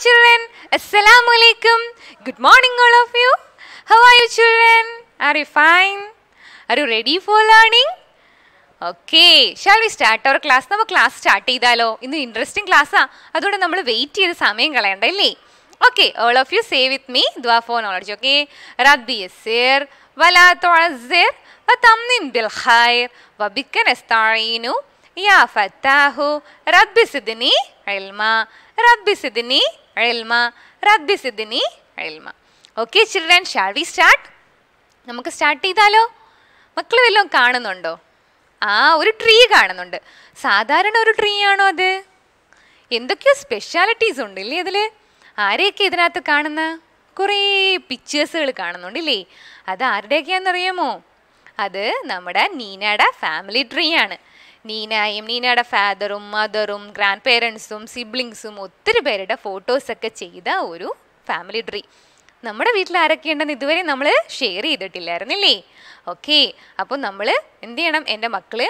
Hi children, Assalamu alaikum. Good morning all of you. How are you children? Are you fine? Are you ready for learning? Okay shall we start our class നമുക്ക് class start ചെയ്താലോ ഇന്ന് interesting ക്ലാസ്സാണ് അതുകൊണ്ട് നമ്മൾ wait ചെയ്ത് സമയം കളയണ്ട അല്ലേ okay all of you say with me ദ്വാ ഫോൺ ഓളടിച്ചു ഓക്കെ റബ്ബി എസിർ ولا تعذر وتمنن بالخير وبك نستعين يا فتاه رب سدني علما رب سدني അഴൽമ റബ്ബി സിദ്ദിനി അഴൽമ okay children shall we start നമുക്ക് സ്റ്റാർട്ട് ചെയ്താലോ മക്കൾ വല്ലതും കാണുന്നുണ്ടോ ആ ഒരു ട്രീ കാണുന്നുണ്ട് സാധാരണ ഒരു ട്രീ ആണോ അത് എന്തൊക്കെയോ സ്പെഷ്യാലിറ്റീസ് ഉണ്ട് ഇല്ലേ ഇതിൽ ആരെയൊക്കെ ഇതിനകത്ത് കാണുന്ന കുറേ പിക്ചേഴ്സുകൾ കാണുന്നുണ്ട് ഇല്ലേ അത് ആരുടെയൊക്കെയാണെന്നറിയാമോ അത് നമ്മുടെ നീനയുടെ ഫാമിലി ട്രീ ആണ് നീനയും നീനയുടെ ഫാദറും മദറും ഗ്രാൻഡ് പേരൻസും സിബ്ലിങ്സും ഒത്തിരി പേരുടെ ഫോട്ടോസൊക്കെ ചെയ്ത ഒരു ഫാമിലി ട്രീ നമ്മുടെ വീട്ടിൽ ആരൊക്കെയുണ്ടെന്ന് ഇതുവരെ നമ്മൾ ഷെയർ ചെയ്തിട്ടില്ലായിരുന്നില്ലേ ഓക്കെ അപ്പോൾ നമ്മൾ എന്ത് ചെയ്യണം എൻ്റെ മക്കൾ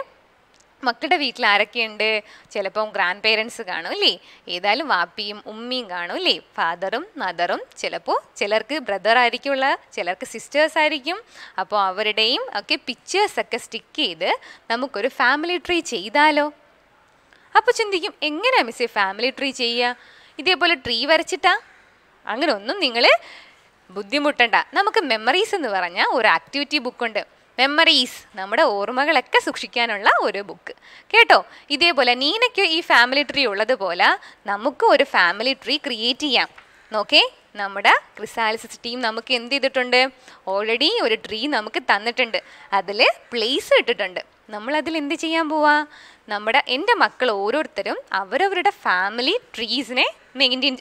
മക്കളുടെ വീട്ടിൽ ആരൊക്കെയുണ്ട് ചിലപ്പം ഗ്രാൻഡ് പേരൻസ് കാണും അല്ലേ ഏതായാലും വാപ്പിയും ഉമ്മിയും കാണും അല്ലേ ഫാദറും മദറും ചിലപ്പോൾ ചിലർക്ക് ബ്രദർ ആയിരിക്കുള്ള ചിലർക്ക് സിസ്റ്റേഴ്സ് ആയിരിക്കും അപ്പോൾ അവരുടെയും ഒക്കെ ഒക്കെ സ്റ്റിക്ക് ചെയ്ത് നമുക്കൊരു ഫാമിലി ട്രീ ചെയ്താലോ അപ്പോൾ ചിന്തിക്കും എങ്ങനെയാണ് മിസ്സേ ഫാമിലി ട്രീ ചെയ്യുക ഇതേപോലെ ട്രീ വരച്ചിട്ടാ അങ്ങനെ ഒന്നും നിങ്ങൾ ബുദ്ധിമുട്ടണ്ട നമുക്ക് മെമ്മറീസ് എന്ന് പറഞ്ഞാൽ ഒരു ആക്ടിവിറ്റി ബുക്കുണ്ട് മെമ്മറീസ് നമ്മുടെ ഓർമ്മകളൊക്കെ സൂക്ഷിക്കാനുള്ള ഒരു ബുക്ക് കേട്ടോ ഇതേപോലെ നീനയ്ക്ക് ഈ ഫാമിലി ട്രീ ഉള്ളതുപോലെ നമുക്ക് ഒരു ഫാമിലി ട്രീ ക്രിയേറ്റ് ചെയ്യാം നോക്കേ നമ്മുടെ ക്രിസാലിസിസ് ടീം നമുക്ക് എന്ത് ചെയ്തിട്ടുണ്ട് ഓൾറെഡി ഒരു ട്രീ നമുക്ക് തന്നിട്ടുണ്ട് അതിൽ പ്ലേസ് ഇട്ടിട്ടുണ്ട് നമ്മൾ അതിൽ എന്ത് ചെയ്യാൻ പോവാ നമ്മുടെ എൻ്റെ മക്കൾ ഓരോരുത്തരും അവരവരുടെ ഫാമിലി ട്രീസിനെ മെയിൻറ്റെയിൻ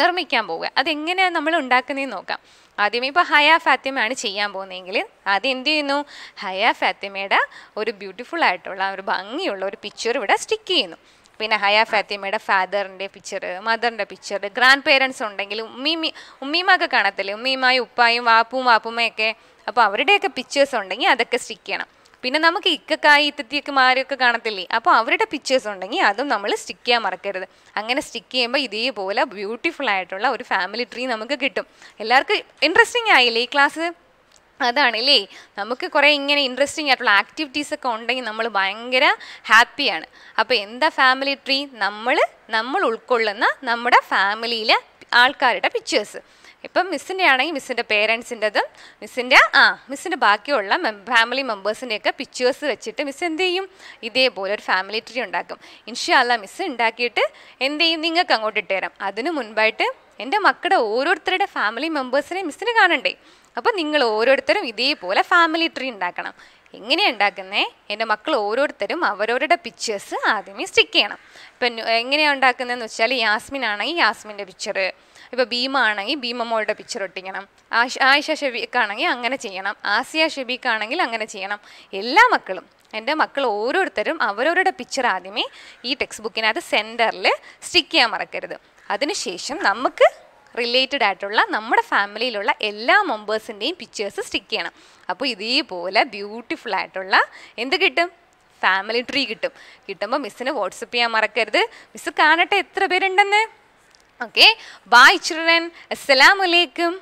നിർമ്മിക്കാൻ പോവുക അതെങ്ങനെയാണ് നമ്മൾ ഉണ്ടാക്കുന്നതെന്ന് നോക്കാം ആദ്യമേ ഇപ്പോൾ ഹയ ഫാത്തിമയാണ് ചെയ്യാൻ പോകുന്നതെങ്കിൽ ആദ്യം എന്ത് ചെയ്യുന്നു ഹയ ഫാത്തിമയുടെ ഒരു ബ്യൂട്ടിഫുൾ ആയിട്ടുള്ള ഒരു ഭംഗിയുള്ള ഒരു പിക്ചർ ഇവിടെ സ്റ്റിക്ക് ചെയ്യുന്നു പിന്നെ ഹയ ഫാത്തിമയുടെ ഫാദറിൻ്റെ പിക്ചർ മദറിൻ്റെ പിക്ചർ ഗ്രാൻഡ് പേരൻസ് ഉണ്ടെങ്കിൽ ഉമ്മീമി ഉമ്മീമൊക്കെ കാണത്തില്ലേ ഉമ്മീമായും ഉപ്പായും വാപ്പും വാപ്പുമ്മയൊക്കെ അപ്പോൾ അവരുടെയൊക്കെ പിക്ചേഴ്സ് ഉണ്ടെങ്കിൽ അതൊക്കെ സ്റ്റിക്ക് ചെയ്യണം പിന്നെ നമുക്ക് ഇക്കക്കായി മാറിയൊക്കെ കാണത്തില്ലേ അപ്പോൾ അവരുടെ പിക്ചേഴ്സ് ഉണ്ടെങ്കിൽ അതും നമ്മൾ സ്റ്റിക്ക് ചെയ്യാൻ മറക്കരുത് അങ്ങനെ സ്റ്റിക്ക് ചെയ്യുമ്പോൾ ഇതേപോലെ ബ്യൂട്ടിഫുൾ ആയിട്ടുള്ള ഒരു ഫാമിലി ട്രീ നമുക്ക് കിട്ടും എല്ലാവർക്കും ഇൻട്രസ്റ്റിംഗ് ആയില്ലേ ഈ ക്ലാസ് അതാണല്ലേ നമുക്ക് കുറേ ഇങ്ങനെ ഇൻട്രസ്റ്റിംഗ് ആയിട്ടുള്ള ആക്ടിവിറ്റീസ് ഒക്കെ ഉണ്ടെങ്കിൽ നമ്മൾ ഭയങ്കര ഹാപ്പിയാണ് അപ്പോൾ എന്താ ഫാമിലി ട്രീ നമ്മൾ നമ്മൾ ഉൾക്കൊള്ളുന്ന നമ്മുടെ ഫാമിലിയിലെ ആൾക്കാരുടെ പിക്ചേഴ്സ് ഇപ്പം മിസ്സിൻ്റെ ആണെങ്കിൽ മിസ്സിൻ്റെ പേരൻസിൻ്റെതും മിസ്സിൻ്റെ ആ മിസ്സിൻ്റെ ബാക്കിയുള്ള ഫാമിലി മെമ്പേഴ്സിൻ്റെയൊക്കെ പിക്ചേഴ്സ് വെച്ചിട്ട് മിസ് എന്ത് ചെയ്യും ഇതേപോലെ ഒരു ഫാമിലി ട്രീ ഉണ്ടാക്കും ഇൻഷാല്ല മിസ് ഉണ്ടാക്കിയിട്ട് എന്ത് ചെയ്യും നിങ്ങൾക്ക് അങ്ങോട്ട് ഇട്ടുതരാം അതിനു മുൻപായിട്ട് എൻ്റെ മക്കളുടെ ഓരോരുത്തരുടെ ഫാമിലി മെമ്പേഴ്സിനെ മിസ്സിന് കാണണ്ടേ അപ്പോൾ നിങ്ങൾ ഓരോരുത്തരും ഇതേപോലെ ഫാമിലി ട്രീ ഉണ്ടാക്കണം എങ്ങനെയാണ് ഉണ്ടാക്കുന്നേ എൻ്റെ മക്കൾ ഓരോരുത്തരും അവരവരുടെ പിക്ചേഴ്സ് ആദ്യമേ സ്റ്റിക്ക് ചെയ്യണം ഇപ്പം എങ്ങനെയാണ് ഉണ്ടാക്കുന്നതെന്ന് വെച്ചാൽ യാസ്മിൻ ആണെങ്കിൽ യാസ്മിൻ്റെ പിക്ചർ ഇപ്പോൾ ഭീമ ആണെങ്കിൽ ഭീമമ്മോളുടെ പിക്ചർ ഒട്ടിക്കണം ആയിഷ ആയിഷ ഷെബീഖ് ആണെങ്കിൽ അങ്ങനെ ചെയ്യണം ആസിയ ഷെബീഖ് ആണെങ്കിൽ അങ്ങനെ ചെയ്യണം എല്ലാ മക്കളും എൻ്റെ മക്കൾ ഓരോരുത്തരും അവരവരുടെ പിക്ചർ ആദ്യമേ ഈ ടെക്സ്റ്റ് ബുക്കിനകത്ത് സെൻറ്ററിൽ സ്റ്റിക്ക് ചെയ്യാൻ മറക്കരുത് അതിനുശേഷം നമുക്ക് റിലേറ്റഡ് ആയിട്ടുള്ള നമ്മുടെ ഫാമിലിയിലുള്ള എല്ലാ മെമ്പേഴ്സിൻ്റെയും പിക്ചേഴ്സ് സ്റ്റിക്ക് ചെയ്യണം അപ്പോൾ ഇതേപോലെ ബ്യൂട്ടിഫുൾ ആയിട്ടുള്ള എന്ത് കിട്ടും ഫാമിലി ട്രീ കിട്ടും കിട്ടുമ്പോൾ മിസ്സിന് വാട്സപ്പ് ചെയ്യാൻ മറക്കരുത് മിസ്സ് കാണട്ടെ എത്ര പേരുണ്ടെന്ന് ഓക്കെ ബായ് ചിൽഡ്രൻ അസ്സലാമലൈക്കും